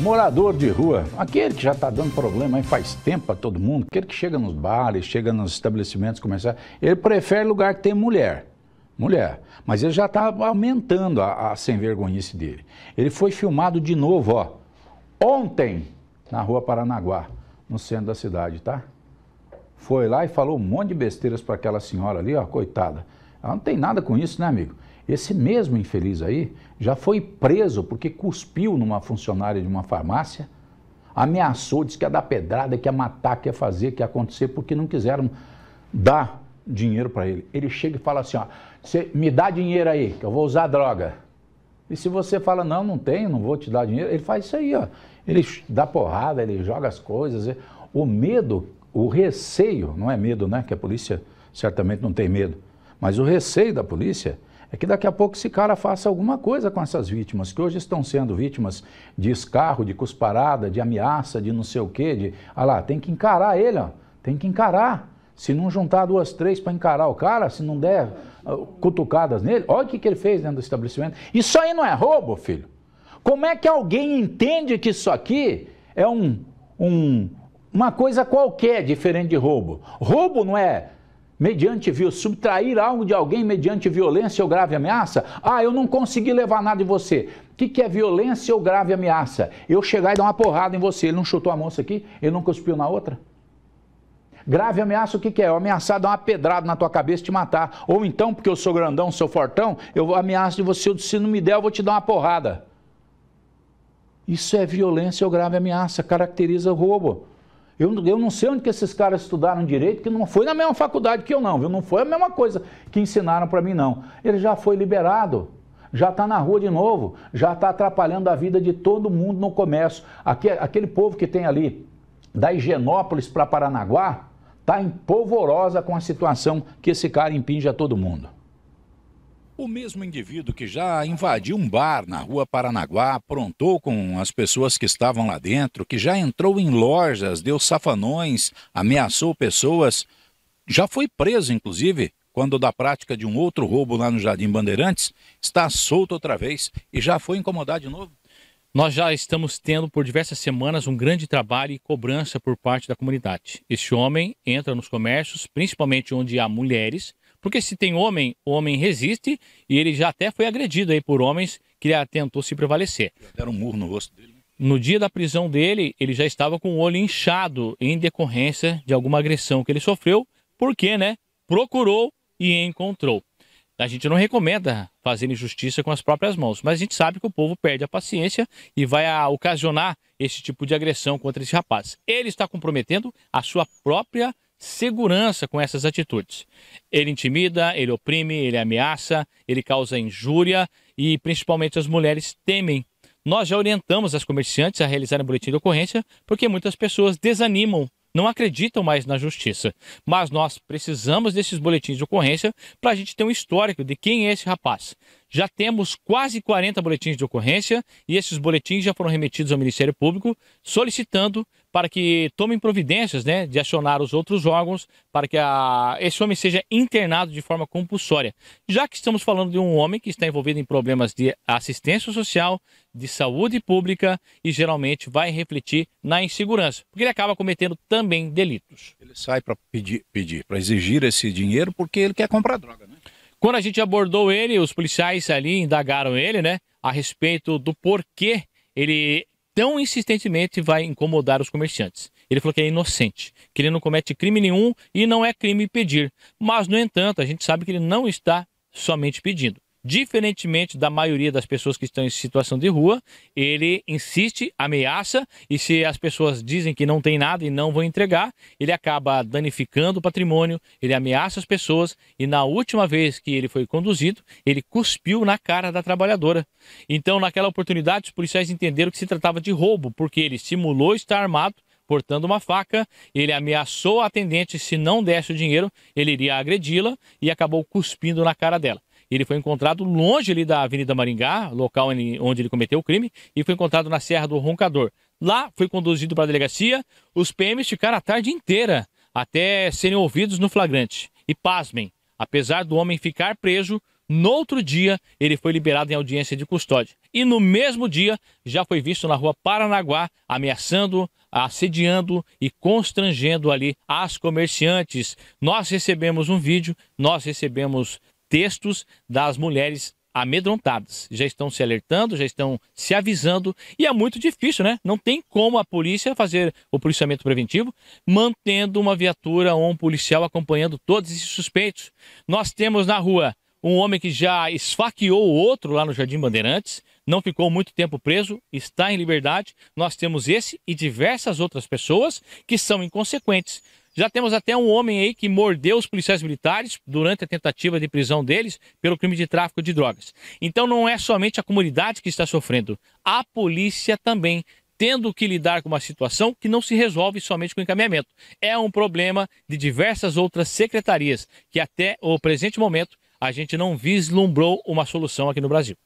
Morador de rua, aquele que já está dando problema aí faz tempo a todo mundo, aquele que chega nos bares, chega nos estabelecimentos comerciais, ele prefere lugar que tem mulher. Mulher. Mas ele já está aumentando a, a sem-vergonhice dele. Ele foi filmado de novo, ó, ontem, na rua Paranaguá, no centro da cidade, tá? Foi lá e falou um monte de besteiras para aquela senhora ali, ó, coitada. Ela não tem nada com isso, né, amigo? Esse mesmo infeliz aí já foi preso porque cuspiu numa funcionária de uma farmácia, ameaçou, disse que ia dar pedrada, que ia matar, que ia fazer, que ia acontecer, porque não quiseram dar dinheiro para ele. Ele chega e fala assim: ó, me dá dinheiro aí, que eu vou usar droga. E se você fala, não, não tenho, não vou te dar dinheiro, ele faz isso aí, ó. Ele dá porrada, ele joga as coisas. O medo, o receio, não é medo, né? Que a polícia certamente não tem medo, mas o receio da polícia é que daqui a pouco esse cara faça alguma coisa com essas vítimas, que hoje estão sendo vítimas de escarro, de cusparada, de ameaça, de não sei o quê, de, ah lá, tem que encarar ele, ó, tem que encarar. Se não juntar duas, três para encarar o cara, se não der ah, cutucadas nele, olha o que, que ele fez dentro do estabelecimento. Isso aí não é roubo, filho. Como é que alguém entende que isso aqui é um, um uma coisa qualquer diferente de roubo? Roubo não é mediante subtrair algo de alguém mediante violência ou grave ameaça? Ah, eu não consegui levar nada de você. O que, que é violência ou grave ameaça? Eu chegar e dar uma porrada em você. Ele não chutou a moça aqui? Ele não cuspiu na outra? Grave ameaça, o que, que é? Eu ameaçar dar uma pedrada na tua cabeça e te matar. Ou então, porque eu sou grandão, sou fortão, eu ameaço de você, se não me der, eu vou te dar uma porrada. Isso é violência ou grave ameaça, caracteriza o roubo. Eu, eu não sei onde que esses caras estudaram direito, que não foi na mesma faculdade que eu não, viu? Não foi a mesma coisa que ensinaram para mim não. Ele já foi liberado, já está na rua de novo, já está atrapalhando a vida de todo mundo no comércio. Aquele, aquele povo que tem ali da Higienópolis para Paranaguá, está empolvorosa com a situação que esse cara impinge a todo mundo. O mesmo indivíduo que já invadiu um bar na rua Paranaguá, aprontou com as pessoas que estavam lá dentro, que já entrou em lojas, deu safanões, ameaçou pessoas, já foi preso, inclusive, quando da prática de um outro roubo lá no Jardim Bandeirantes, está solto outra vez e já foi incomodado de novo. Nós já estamos tendo por diversas semanas um grande trabalho e cobrança por parte da comunidade. Esse homem entra nos comércios, principalmente onde há mulheres, porque se tem homem, o homem resiste e ele já até foi agredido aí por homens que ele tentou se prevalecer. Deram um murro no rosto dele. Né? No dia da prisão dele, ele já estava com o olho inchado em decorrência de alguma agressão que ele sofreu, porque, né, procurou e encontrou. A gente não recomenda fazer injustiça com as próprias mãos, mas a gente sabe que o povo perde a paciência e vai ocasionar esse tipo de agressão contra esse rapaz. Ele está comprometendo a sua própria segurança com essas atitudes. Ele intimida, ele oprime, ele ameaça, ele causa injúria e principalmente as mulheres temem. Nós já orientamos as comerciantes a realizarem um boletim de ocorrência porque muitas pessoas desanimam não acreditam mais na justiça. Mas nós precisamos desses boletins de ocorrência para a gente ter um histórico de quem é esse rapaz. Já temos quase 40 boletins de ocorrência e esses boletins já foram remetidos ao Ministério Público, solicitando para que tomem providências né, de acionar os outros órgãos para que a, esse homem seja internado de forma compulsória. Já que estamos falando de um homem que está envolvido em problemas de assistência social, de saúde pública e geralmente vai refletir na insegurança, porque ele acaba cometendo também delitos. Ele sai para pedir, para exigir esse dinheiro porque ele quer comprar droga, né? Quando a gente abordou ele, os policiais ali indagaram ele, né, a respeito do porquê ele tão insistentemente vai incomodar os comerciantes. Ele falou que é inocente, que ele não comete crime nenhum e não é crime pedir. Mas, no entanto, a gente sabe que ele não está somente pedindo diferentemente da maioria das pessoas que estão em situação de rua, ele insiste, ameaça e se as pessoas dizem que não tem nada e não vão entregar, ele acaba danificando o patrimônio, ele ameaça as pessoas e na última vez que ele foi conduzido, ele cuspiu na cara da trabalhadora. Então, naquela oportunidade, os policiais entenderam que se tratava de roubo, porque ele simulou estar armado portando uma faca, ele ameaçou a atendente se não desse o dinheiro, ele iria agredi-la e acabou cuspindo na cara dela. Ele foi encontrado longe ali da Avenida Maringá, local onde ele cometeu o crime, e foi encontrado na Serra do Roncador. Lá foi conduzido para a delegacia, os PMs ficaram a tarde inteira até serem ouvidos no flagrante. E pasmem, apesar do homem ficar preso, no outro dia ele foi liberado em audiência de custódia. E no mesmo dia já foi visto na rua Paranaguá ameaçando, assediando e constrangendo ali as comerciantes. Nós recebemos um vídeo, nós recebemos textos das mulheres amedrontadas. Já estão se alertando, já estão se avisando e é muito difícil, né? Não tem como a polícia fazer o policiamento preventivo mantendo uma viatura ou um policial acompanhando todos esses suspeitos. Nós temos na rua um homem que já esfaqueou o outro lá no Jardim Bandeirantes, não ficou muito tempo preso, está em liberdade. Nós temos esse e diversas outras pessoas que são inconsequentes, já temos até um homem aí que mordeu os policiais militares durante a tentativa de prisão deles pelo crime de tráfico de drogas. Então não é somente a comunidade que está sofrendo, a polícia também tendo que lidar com uma situação que não se resolve somente com encaminhamento. É um problema de diversas outras secretarias que até o presente momento a gente não vislumbrou uma solução aqui no Brasil.